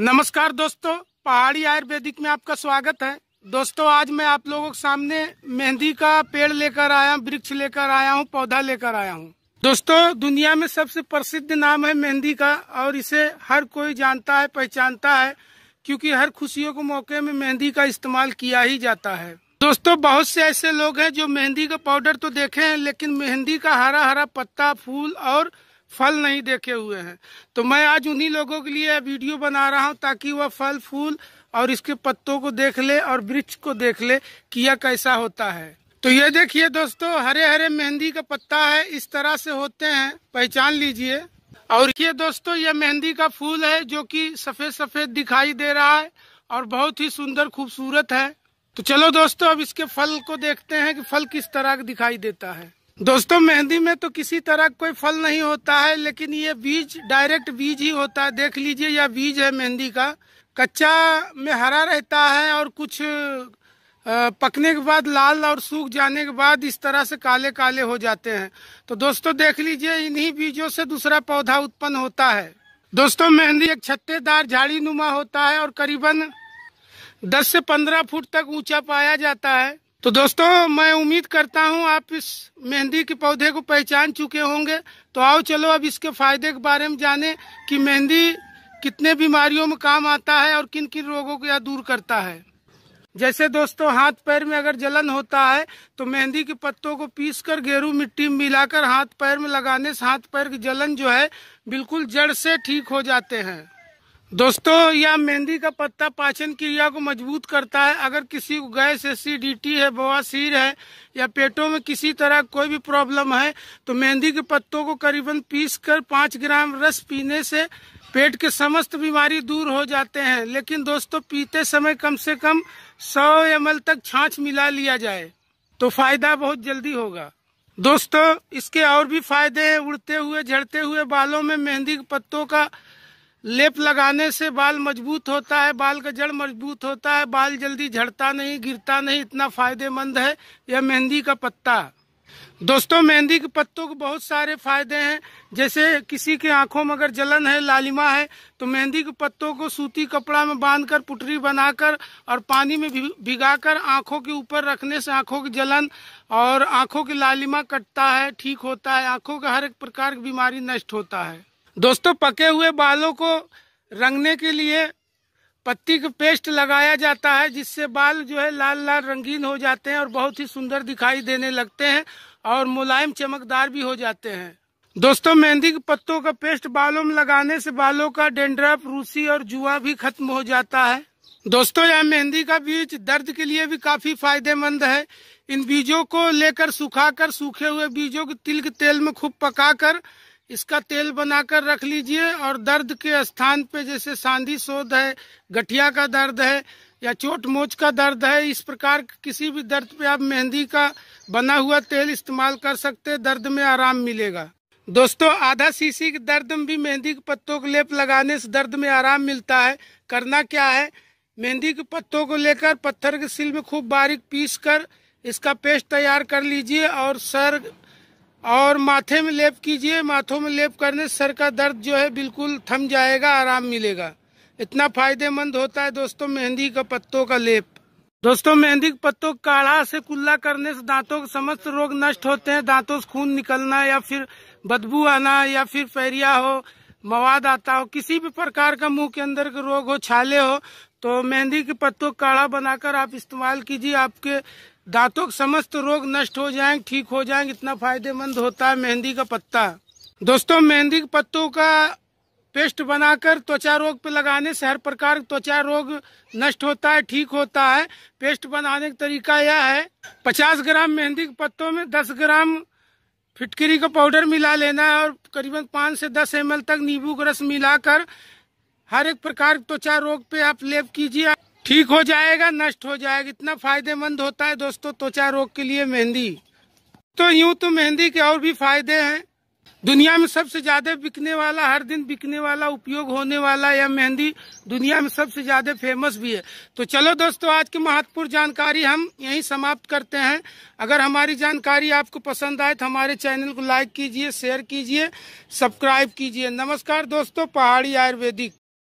नमस्कार दोस्तों पहाड़ी आयुर्वेदिक में आपका स्वागत है दोस्तों आज मैं आप लोगों के सामने मेहंदी का पेड़ लेकर आया हूँ वृक्ष लेकर आया हूँ पौधा लेकर आया हूँ दोस्तों दुनिया में सबसे प्रसिद्ध नाम है मेहंदी का और इसे हर कोई जानता है पहचानता है क्योंकि हर खुशियों के मौके में मेहंदी का इस्तेमाल किया ही जाता है दोस्तों बहुत से ऐसे लोग हैं जो मेहंदी का पाउडर तो देखे हैं लेकिन मेहंदी का हरा हरा पत्ता फूल और फल नहीं देखे हुए हैं तो मैं आज उन्हीं लोगों के लिए वीडियो बना रहा हूं ताकि वह फल फूल और इसके पत्तों को देख ले और वृक्ष को देख ले कि यह कैसा होता है तो ये देखिए दोस्तों हरे हरे मेहंदी का पत्ता है इस तरह से होते हैं पहचान लीजिए और ये दोस्तों ये मेहंदी का फूल है जो कि सफेद सफेद दिखाई दे रहा है और बहुत ही सुंदर खूबसूरत है तो चलो दोस्तों अब इसके फल को देखते हैं कि फल किस तरह का दिखाई देता है दोस्तों मेहंदी में तो किसी तरह कोई फल नहीं होता है लेकिन ये बीज डायरेक्ट बीज ही होता है देख लीजिए यह बीज है मेहंदी का कच्चा में हरा रहता है और कुछ पकने के बाद लाल और सूख जाने के बाद इस तरह से काले काले हो जाते हैं तो दोस्तों देख लीजिए इन्हीं बीजों से दूसरा पौधा उत्पन्न होता है दोस्तों मेहंदी एक छत्तेदार झाड़ी नुमा होता है और करीबन दस से पंद्रह फुट तक ऊंचा पाया जाता है तो दोस्तों मैं उम्मीद करता हूं आप इस मेहंदी के पौधे को पहचान चुके होंगे तो आओ चलो अब इसके फायदे के बारे में जाने कि मेहंदी कितने बीमारियों में काम आता है और किन किन रोगों को यह दूर करता है जैसे दोस्तों हाथ पैर में अगर जलन होता है तो मेहंदी के पत्तों को पीसकर गेरू मिट्टी में मिलाकर हाथ पैर में लगाने से हाथ पैर की जलन जो है बिल्कुल जड़ से ठीक हो जाते हैं दोस्तों यह मेहंदी का पत्ता पाचन क्रिया को मजबूत करता है अगर किसी को गैस एसिडिटी है बवासीर है या पेटों में किसी तरह कोई भी प्रॉब्लम है तो मेहंदी के पत्तों को करीबन पीस कर पाँच ग्राम रस पीने से पेट के समस्त बीमारी दूर हो जाते हैं लेकिन दोस्तों पीते समय कम से कम सौ एम तक छाछ मिला लिया जाए तो फायदा बहुत जल्दी होगा दोस्तों इसके और भी फायदे हैं उड़ते हुए झड़ते हुए बालों में मेहंदी के पत्तों का लेप लगाने से बाल मजबूत होता है बाल का जड़ मजबूत होता है बाल जल्दी झड़ता नहीं गिरता नहीं इतना फायदेमंद है यह मेहंदी का पत्ता दोस्तों मेहंदी के पत्तों के बहुत सारे फायदे हैं जैसे किसी के आंखों में अगर जलन है लालिमा है तो मेहंदी के पत्तों को सूती कपड़ा में बांधकर पुटरी बनाकर और पानी में भिगाकर आंखों के ऊपर रखने से आंखों की जलन और आंखों की लालिमा कटता है ठीक होता है आंखों का हर एक प्रकार की बीमारी नष्ट होता है दोस्तों पके हुए बालों को रंगने के लिए पत्ती का पेस्ट लगाया जाता है जिससे बाल जो है लाल लाल रंगीन हो जाते हैं और बहुत ही सुंदर दिखाई देने लगते हैं और मुलायम चमकदार भी हो जाते हैं दोस्तों मेहंदी के पत्तों का पेस्ट बालों में लगाने से बालों का डेंड्रफ रूसी और जुआ भी खत्म हो जाता है दोस्तों यह मेहंदी का बीज दर्द के लिए भी काफी फायदेमंद है इन बीजों को लेकर सुखाकर सूखे हुए बीजों के तिल के तेल में खूब पकाकर इसका तेल बनाकर रख लीजिए और दर्द के स्थान पे जैसे सांधी शोध है गठिया का दर्द है या चोट मोच का दर्द है इस प्रकार किसी भी दर्द पे आप मेहंदी का बना हुआ तेल इस्तेमाल कर सकते हैं दर्द में आराम मिलेगा दोस्तों आधा सीसी के दर्द में भी मेहंदी के पत्तों को लेप लगाने से दर्द में आराम मिलता है करना क्या है मेहंदी के पत्तों को लेकर पत्थर के सिल में खूब बारीक पीस कर इसका पेस्ट तैयार कर लीजिए और सर और माथे में लेप कीजिए माथों में लेप करने सर का दर्द जो है बिल्कुल थम जाएगा आराम मिलेगा इतना फायदेमंद होता है दोस्तों मेहंदी का पत्तों का लेप दोस्तों मेहंदी के पत्तों काढ़ा से कुल्ला करने से दांतों के समस्त रोग नष्ट होते हैं दांतों से खून निकलना या फिर बदबू आना या फिर फैरिया हो मवाद आता हो किसी भी प्रकार का मुंह के अंदर के रोग हो छाले हो तो मेहंदी के पत्तों काढ़ा बनाकर आप इस्तेमाल कीजिए आपके दांतों के समस्त रोग नष्ट हो जाएंगे ठीक हो जाएंगे इतना फायदेमंद होता है मेहंदी का पत्ता दोस्तों मेहंदी के पत्तों का पेस्ट बनाकर त्वचा रोग पे लगाने से हर प्रकार का त्वचा रोग नष्ट होता है ठीक होता है पेस्ट बनाने का तरीका यह है 50 ग्राम मेहंदी के पत्तों में 10 ग्राम फिटकरी का पाउडर मिला लेना है और करीबन 5 से 10 एम तक नींबू का रस मिलाकर हर एक प्रकार त्वचा रोग पे आप लेप कीजिए ठीक हो जाएगा नष्ट हो जाएगा इतना फायदेमंद होता है दोस्तों त्वचा रोग के लिए मेहंदी तो यूं तो मेहंदी के और भी फायदे हैं दुनिया में सबसे ज्यादा बिकने वाला हर दिन बिकने वाला उपयोग होने वाला यह मेहंदी दुनिया में सबसे ज्यादा फेमस भी है तो चलो दोस्तों आज की महत्वपूर्ण जानकारी हम यहीं समाप्त करते हैं अगर हमारी जानकारी आपको पसंद आए तो हमारे चैनल को लाइक कीजिए शेयर कीजिए सब्सक्राइब कीजिए नमस्कार दोस्तों पहाड़ी आयुर्वेदिक